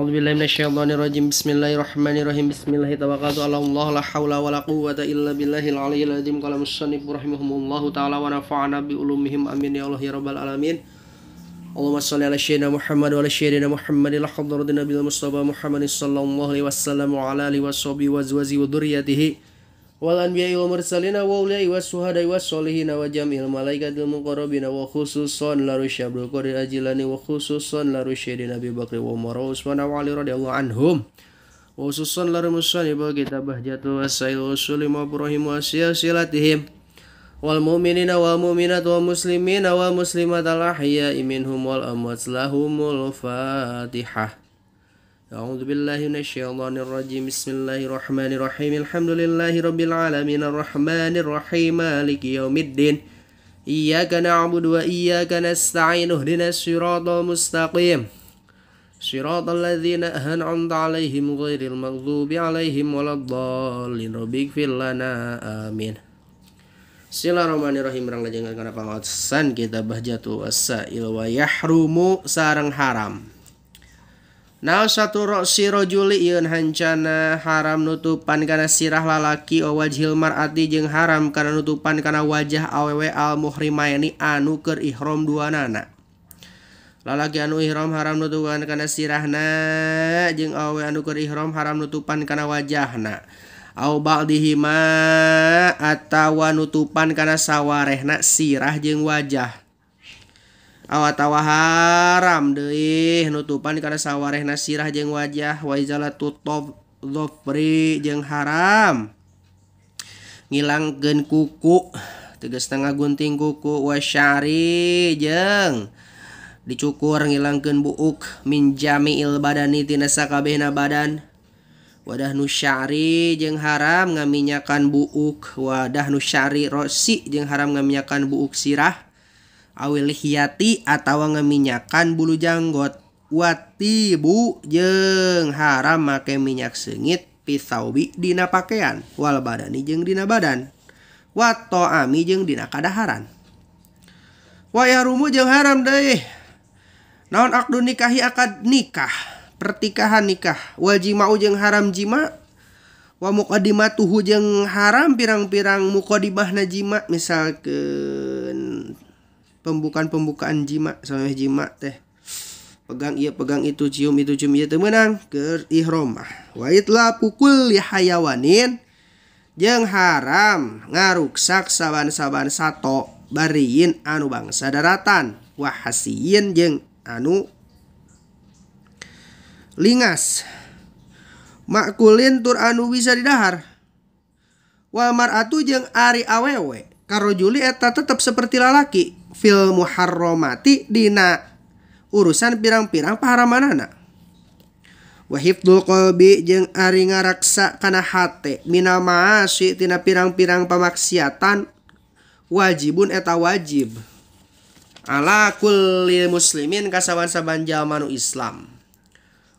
A'udzu billahi minasyaitonir rajim. Bismillahirrahmanirrahim. Bismillahirrahmanirrahim. Allah la haula wala quwwata illa billahil aliyil azim. Qala musannif taala wa bi ulumihim amin ya Allah ya rabbal alamin. Allahumma shalli ala sayyidina Muhammad wa ala sayyidina hadratin sallallahu alaihi wasallam wa ala alihi wa wa dhurriyyatihi wal anbiya'i wal mursalina wa uliya'i was suhada'i was solihina wa jami'il malaikatil muqarrabina wa khususan la rusyabil qadir ajilani wa khususun la di nabi Bakri wa Umar wa usman wa Ali radhiyallahu anhum wa khususun la rumusani ba kitabah jatu wasail usuli ma ibrahim wa silsilatihim wal mu'minina wal mu'minat wal muslimina wal muslimat al ahya'i minhum wal amwat lahumul fatihah أعوذ بالله من الشيطان الرجيم بسم الله الرحمن الرحيم الحمد لله رب العالمين الرحمن الرحيم مالك يوم الدين إياك نعبد وإياك نستعين اهدنا الصراط المستقيم صراط الذين أنعمت عليهم غير المغضوب عليهم ولا الضالين رب اغفر لنا آمين Bismillahirrahmanirrahim Rang lajeng kana pangaosan kita bahjatu asail wa yahrumu sarang haram saturokshiro Juliun hancana haram nutupan karena sirah lalaki owaj Hmar Adi jeung haram karena nutupan karena wajah aww almuhima ini anukir iihram dua nana lalaki anu Iram haram nutupan karena sirah na aram haram nutupan karena wajahna atautawa nutupan karena sawaheh na sirah j wajahna awa-tawa haram deih nutupan karena sawwaeh nasirah jeng wajah waizalah tuttop lopri jeng haram ngilang gen kukuk teges tengah gunting kukuk wasyari jeng dicukur ngilang gen buuk minjami ilbadan nitisakabena badan wadah nu Syari jeng haram ngaminyakan buuk wadah nu Syari Rossi jeung haram memiakan bubuk sirah awil hiati atau ngeminyakan bulu janggot wati bu jeng haram make minyak sengit Pisau bi, dina pakaian wal badani jeng dina badan wato ami jeng dina kadaharan wayah rumu jeng haram deh naon akdu nikahi akad nikah pertikahan nikah wajimau jeng haram jima wa mukadimatuhu jeng haram pirang-pirang muqaddimah najima misal ke pembukaan-pembukaan jimat sama jimat teh pegang iya pegang itu cium itu cium iya menang ke ihromah wa pukul ya hayawanin yang haram ngaruksak saban-saban sato bariin anu bangsa daratan wahasiin jeng anu lingas makulin tur anu bisa didahar wal mar'atu jeung ari awewe karo Juli eta tetap seperti lalaki fil muharromati dina urusan pirang-pirang paharamanana wahibdul qalbi jeung ari ngaraksa kana hate mina maasi tina pirang-pirang pamaksiatan wajibun eta wajib ala kulli muslimin kasawan saban jalmanu Islam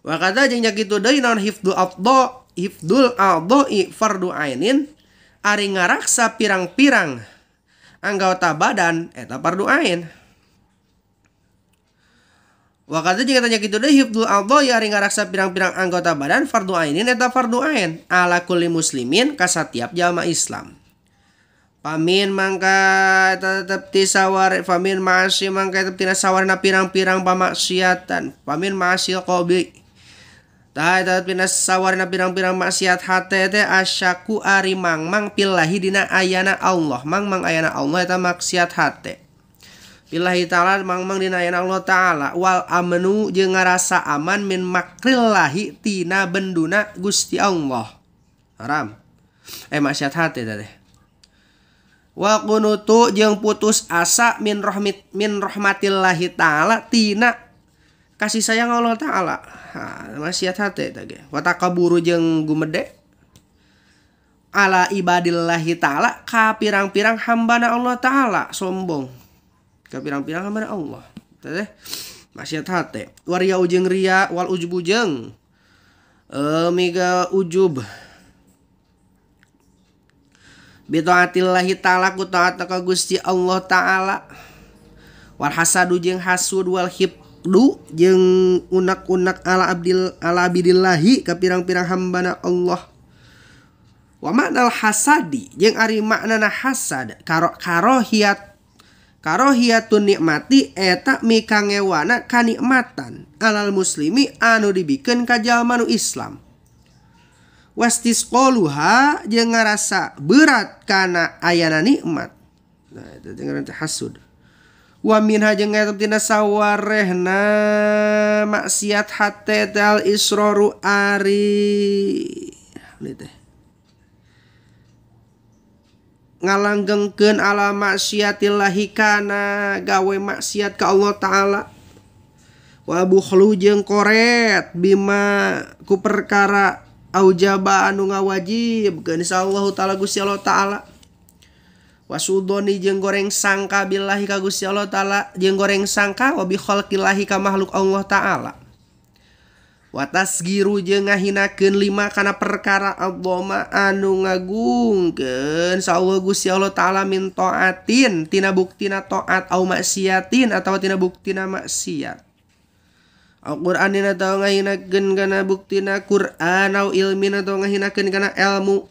wa kata jeung nyakitu deui naon hifdul afdha hifdul adha'i fardu ainin ari ngaraksa pirang-pirang anggota badan eta parduain Wakatu jika tanya gitu deh hibdul Allah ya ringa raksa pirang-pirang anggota badan fardu ainin eta fardu ain ala kulli muslimin kasatiap jama Islam. Pamin mangka tetep ti sawar pamin masih mangka tetep tina sawarna pirang-pirang pamaksiatan pamin masih kobi Tah eta pina sawarna pirang-pirang maksiat hati teh asyaku ari mang pilahi dina ayana Allah. mang mang ayana Allah eta maksiat hate. Billahi ta'ala mang dina ayana Allah ta'ala wal amnu jeung ngarasa aman min makrillahi tina benduna Gusti Allah. Haram. Eh maksiat hati teh. Wa kunutu jeung putus asa min rahmat min rahmatillahi ta'ala tina kasih sayang Allah ta'ala maksiat hati tadi watakaburu jeng gumede ala ibadillahi ta'ala kapirang pirang hamba hambana Allah ta'ala sombong kapirang pirang hamba hambana Allah tadi maksiat hati waria ujeng ria wal ujub ujeng e, ehm, mega ujub bitoatillahi ta'ala ku gusti Allah ta'ala wal hasadu jeng hasud wal hip du jeng unak-unak ala abdil ala abidillahi ka pirang-pirang hambana Allah wa maknal hasadi jeng ari maknana hasad karo karohiat karohiatun nikmati eta mikangewana kanikmatan alal muslimi anu dibikin kajal manu islam Islam wastisqaluha jeng ngarasa berat kana ayana nikmat nah itu dengeran hasud sawksiatro Ari ngalang-gengkeun ala maksiatillahikana gawe maksiat ka ta'ala walu je koret Bima ku perkara kau jabaanu nga wajib Allah ta'ala sudoni jeng goreng sangka Billlahhi kagusya Allah ta jeng goreng sangka hoilah ka makhluk Allah ta'ala watas Giu jeng ngahinakkenlima kana perkara Allah ma anu ngagunggenya Allahgus Allah ta'ala min toatiintinabuktina toat Allah masiatin atautina butinatina Quran ilmina atau ngahinakkenkana elmu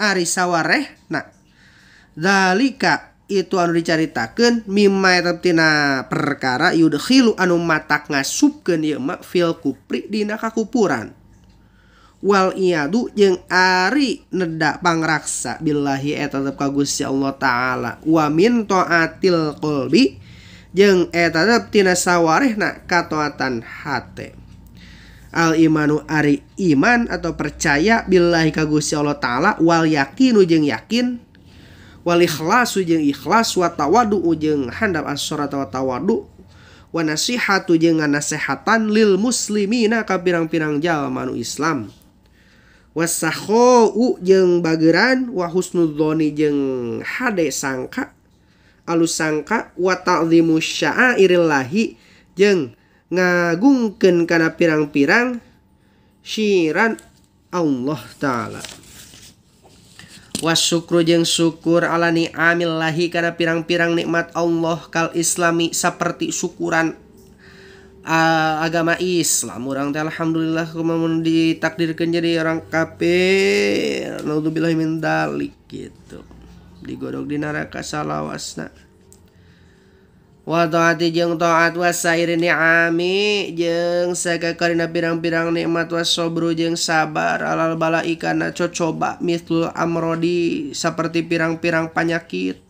ari sawwaehlika itu andu diceritakan Mimatina perkara yude hilu anu mata nga subkenmak fil kudina kakupranwaliya yang Arineddakpangraksa Billlahhigus Allah ta'ala wa toatiil qbi sawwaeh katoatan H al imanu ari iman atau percaya billahi ka Gusti Allah taala wal yakinu jeung yakin wal ikhlasu jeung ikhlas wa tawadu jeung handap asyarat wa tawadu wa nasihatu jeung ngasehatan lil muslimina ka pirang-pirang jalma anu Islam wasakho jeung bageran wa husnudzoni jeung hade sangka alus sangka wa ta'zimu sya'airillahi jeung ngagungkeun karena pirang-pirang syiran Allah taala wasyukru jeung syukur ala lahi karena pirang-pirang nikmat Allah kal islami seperti syukuran uh, agama Islam orang teh alhamdulillah kumamun ditakdirkan jadi orang kafir naudzubillah min dalik gitu digodok di neraka salawasna ngat was Amin jengga karena pirang-pirang nikmat wasbro jeng sabar alal- bala ikan coba mist Amrodi seperti pirang-pirang panyakit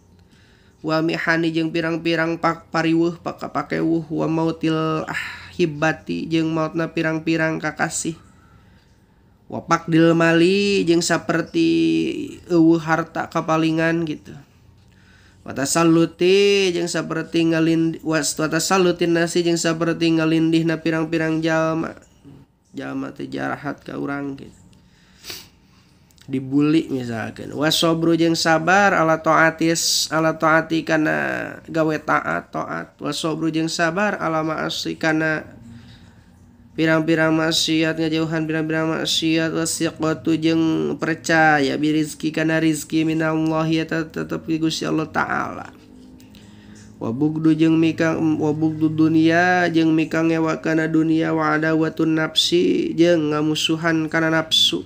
Hani pirang-pirang Pak pari pak pakai mautil hibating mautna pirang-pirang Kakasih wapak dil mali jeng seperti wu harta kapalingan gitu saluti yang sepertilin salutin nasi yang seperti ngalinih na pirang-pirang jalma jamati jarahhat kau dibuliknya wasbro yang sabar ala toatis alatati karena gawetaat toat wasbro yang sabar alama as karena yang pirang-pirang maksiat ngajauhan pirang-pirang maksiat wasiqatu jeung percaya birizki kana rizki minallah ya tetep ti Gusti Allah taala wabukdu jeng mikang wabukdu dunia jeng mikang ngewa kana dunia wa adawatun nafsi jeung ngamusuhan kana nafsu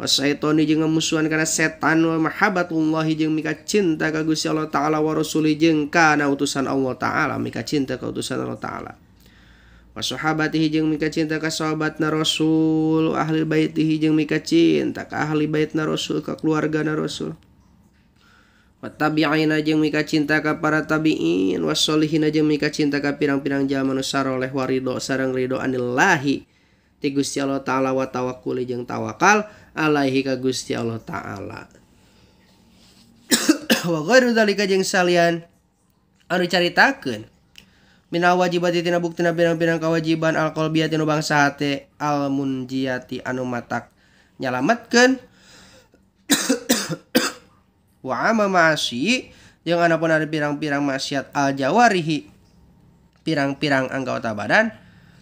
wasaitoni jeng jeung ngamusuhan kana setan wa mahabbatullah jeng mika cinta ka Gusti Allah taala wa rasuli jeung kana utusan Allah taala mika cinta ka utusan Allah taala oh habka cinta ka sahabatbat na rasul ahli baitihi mika cinta ahli bait naul ke keluarga narasul tabika cinta ka para tabiin waska cinta ka pinrang-pinang zamanwa Nusar oleh warho sarang Ridhoillahi ti Gu taalatawakulng tawakal Alaihi ka Guya Allah ta'ala cariitakan Minal wajibati tina buktina pirang-pirang kewajiban alkohol biatinu bangsa hati Almunjiati anu matak nyalamatkan wa ama masih yang ana pun ada pirang-pirang maksiat aljawarihi jawarihi pirang-pirang anggota badan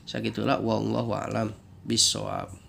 sakitulah wallahu alam bisawab